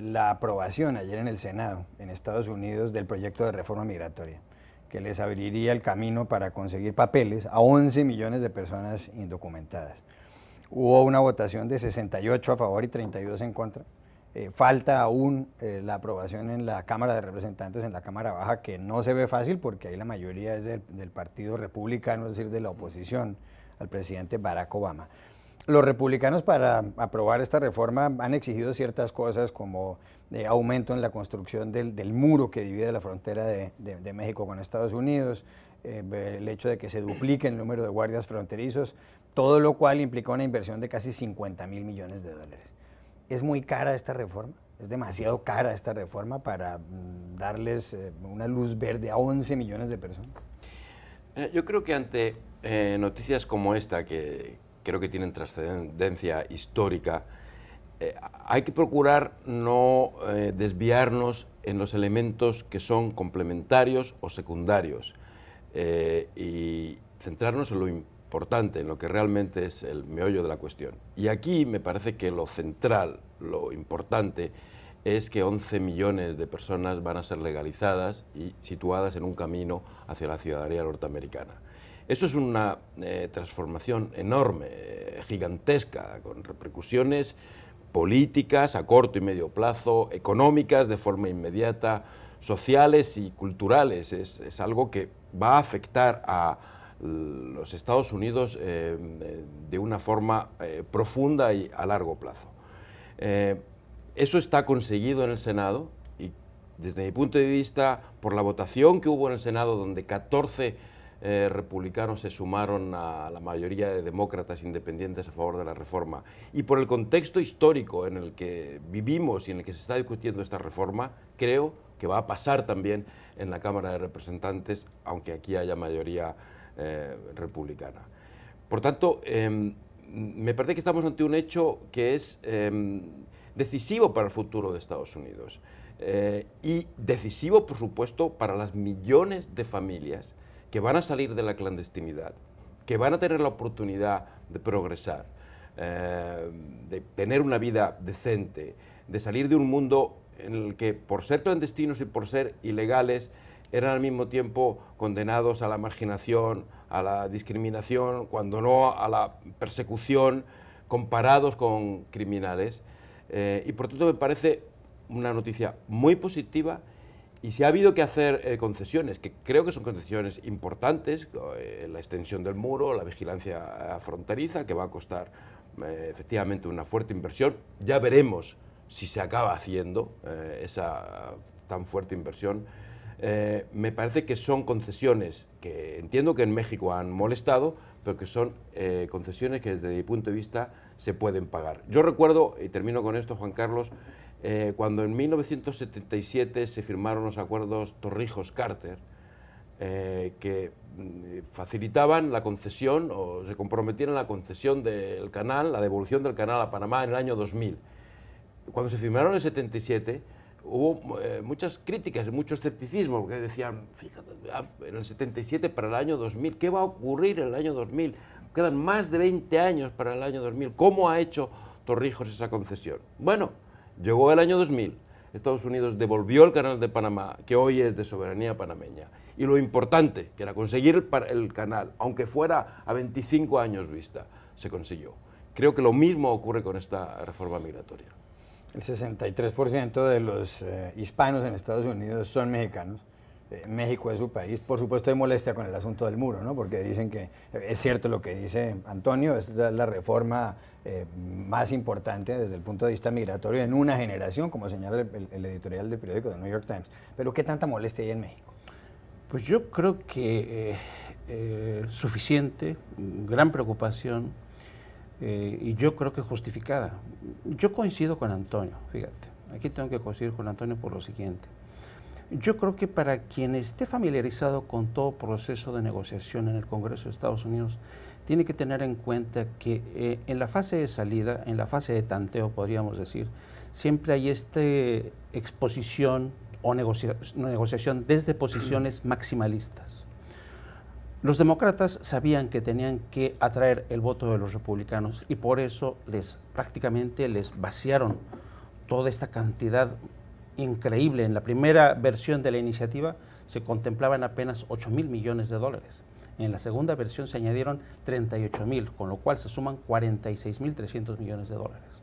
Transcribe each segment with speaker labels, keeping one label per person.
Speaker 1: la aprobación ayer en el Senado, en Estados Unidos, del proyecto de reforma migratoria, que les abriría el camino para conseguir papeles a 11 millones de personas indocumentadas. Hubo una votación de 68 a favor y 32 en contra. Eh, falta aún eh, la aprobación en la Cámara de Representantes, en la Cámara Baja, que no se ve fácil porque ahí la mayoría es del Partido Republicano, es decir, de la oposición al presidente Barack Obama. Los republicanos para aprobar esta reforma han exigido ciertas cosas como eh, aumento en la construcción del, muro que divide la frontera de, México con Estados Unidos, eh, el hecho de que se duplique el número de guardias fronterizos, todo lo cual implica una inversión de casi 50 mil millones de dólares. ¿Es muy cara esta reforma? Es demasiado cara esta reforma para mm, darles eh, una luz verde a 11 millones de personas.
Speaker 2: Yo creo que ante noticias como esta que, creo que tienen trascendencia histórica, eh, hay que procurar no eh, desviarnos en los elementos que son complementarios o secundarios eh, y centrarnos en lo importante, en lo que realmente es el meollo de la cuestión. Y aquí me parece que lo central, lo importante, es que 11 millones de personas van a ser legalizadas y situadas en un camino hacia la ciudadanía norteamericana. Esto es una eh, transformación enorme, eh, gigantesca, con repercusiones políticas a corto y medio plazo, económicas de forma inmediata, sociales y culturales. Es, algo que va a afectar a los Estados Unidos eh, de una forma profunda y a largo plazo. eso está conseguido en el Senado y desde mi punto de vista, por la votación que hubo en el Senado, donde 14 eh, republicanos se sumaron a la mayoría de demócratas independientes a favor de la reforma. Y por el contexto histórico en el que vivimos y en el que se está discutiendo esta reforma, creo que va a pasar también en la Cámara de Representantes, aunque aquí haya mayoría eh, republicana. Por tanto, em, me parece que estamos ante un hecho que es em, decisivo para el futuro de Estados Unidos. Eh, y decisivo, por supuesto, para las millones de familias que van a salir de la clandestinidad, que van a tener la oportunidad de progresar, eh, de tener una vida decente, de salir de un mundo en el que por ser clandestinos y por ser ilegales eran al mismo tiempo condenados a la marginación, a la discriminación, cuando no a la persecución, comparados con criminales. Eh, y por tanto me parece una noticia muy positiva y si ha habido que hacer eh, concesiones, que creo que son concesiones importantes, eh, la extensión del muro, la vigilancia fronteriza, que va a costar eh, efectivamente una fuerte inversión, ya veremos si se acaba haciendo esa tan fuerte inversión. me parece que son concesiones que entiendo que en México han molestado, pero que son concesiones que desde mi punto de vista se pueden pagar. Yo recuerdo, y termino con esto, Juan Carlos, eh, cuando en 1977 se firmaron los acuerdos Torrijos-Carter, eh, que mm, facilitaban la concesión o se comprometieron la concesión del canal, la devolución del canal a Panamá en el año 2000. Cuando se firmaron en el 77, hubo eh, muchas críticas, mucho escepticismo, porque decían, fíjate, ah, en el 77 para el año 2000, ¿qué va a ocurrir en el año 2000? Quedan más de 20 años para el año 2000, ¿cómo ha hecho Torrijos esa concesión? Bueno, Llegó el año 2000, Estados Unidos devolvió el canal de Panamá, que hoy es de soberanía panameña. Y lo importante, que era conseguir el, el canal, aunque fuera a 25 años vista, se consiguió. Creo que lo mismo ocurre con esta reforma migratoria.
Speaker 1: El 63% de los eh, hispanos en Estados Unidos son mexicanos eh, México es su país. Por supuesto hay molestia con el asunto del muro, ¿no? Porque dicen que es cierto lo que dice Antonio, es la, reforma eh, más importante desde el punto de vista migratorio en una generación, como señala el, editorial del periódico de New York Times. Pero ¿qué tanta molestia hay en México? Pues yo creo que eh, suficiente, gran preocupación
Speaker 3: y yo creo que justificada. Yo coincido con Antonio, fíjate. Aquí tengo que coincidir con Antonio por lo siguiente yo creo que para quien esté familiarizado con todo proceso de negociación en el Congreso de Estados Unidos, tiene que tener en cuenta que eh, en la fase de salida, en la fase de tanteo, podríamos decir, siempre hay esta exposición o negociación desde posiciones maximalistas. Los demócratas sabían que tenían que atraer el voto de los republicanos y por eso les prácticamente les vaciaron toda esta cantidad increíble. En la primera versión de la iniciativa se contemplaban apenas 8 mil millones de dólares. En la segunda versión se añadieron 38 mil, con lo cual se suman 46 mil 300 millones de dólares.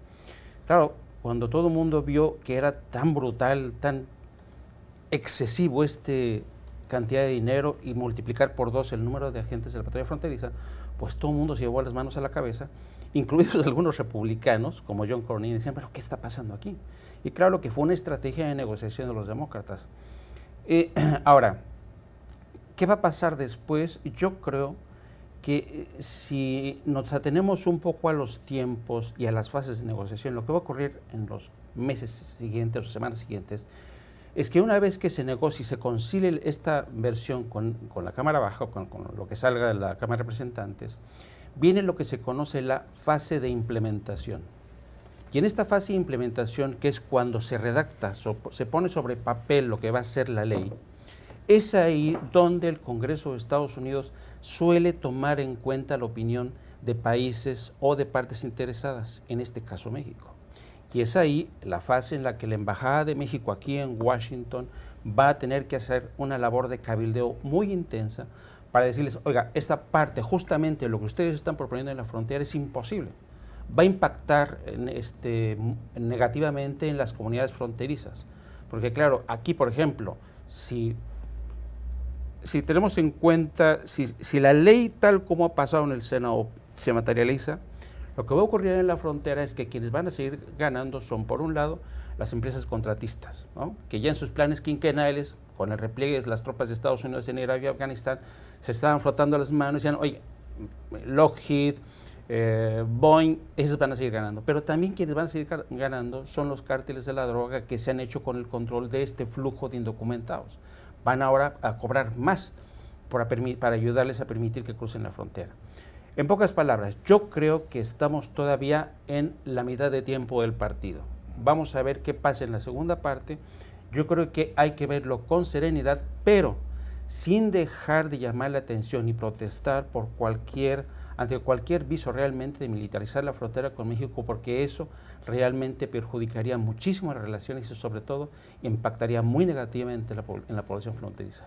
Speaker 3: Claro, cuando todo el mundo vio que era tan brutal, tan excesivo este cantidad de dinero y multiplicar por dos el número de agentes de la patrulla fronteriza, pues todo el mundo se llevó las manos a la cabeza incluidos algunos republicanos, como John Cornyn, decían, pero ¿qué está pasando aquí? Y claro que fue una estrategia de negociación de los demócratas. Eh, ahora, ¿qué va a pasar después? Yo creo que eh, si nos atenemos un poco a los tiempos y a las fases de negociación, lo que va a ocurrir en los meses siguientes o semanas siguientes es que una vez que se negocie y se concilie esta versión con, la Cámara Baja, con, con lo que salga de la Cámara de Representantes, viene lo que se conoce la fase de implementación. Y en esta fase de implementación, que es cuando se redacta, se pone sobre papel lo que va a ser la ley, es ahí donde el Congreso de Estados Unidos suele tomar en cuenta la opinión de países o de partes interesadas, en este caso México. Y es ahí la fase en la que la Embajada de México aquí en Washington va a tener que hacer una labor de cabildeo muy intensa para decirles, oiga, esta parte, justamente lo que ustedes están proponiendo en la frontera es imposible. Va a impactar este, negativamente en las comunidades fronterizas. Porque claro, aquí, por ejemplo, si, si tenemos en cuenta, si, si, la ley tal como ha pasado en el Senado se materializa, lo que va a ocurrir en la frontera es que quienes van a seguir ganando son, por un lado, las empresas contratistas, que ya en sus planes quinquenales, con el repliegue de las tropas de Estados Unidos en Irak y Afganistán, se estaban flotando las manos y decían, oye, Lockheed, eh, Boeing, esos van a seguir ganando. Pero también quienes van a seguir ganando son los cárteles de la droga que se han hecho con el control de este flujo de indocumentados. Van ahora a cobrar más para, para ayudarles a permitir que crucen la frontera. En pocas palabras, yo creo que estamos todavía en la mitad de tiempo del partido. Vamos a ver qué pasa en la segunda parte. Yo creo que hay que verlo con serenidad, pero sin dejar de llamar la atención y protestar por cualquier ante cualquier viso realmente de militarizar la frontera con México, porque eso realmente perjudicaría muchísimo las relaciones y sobre todo impactaría muy negativamente en la población fronteriza.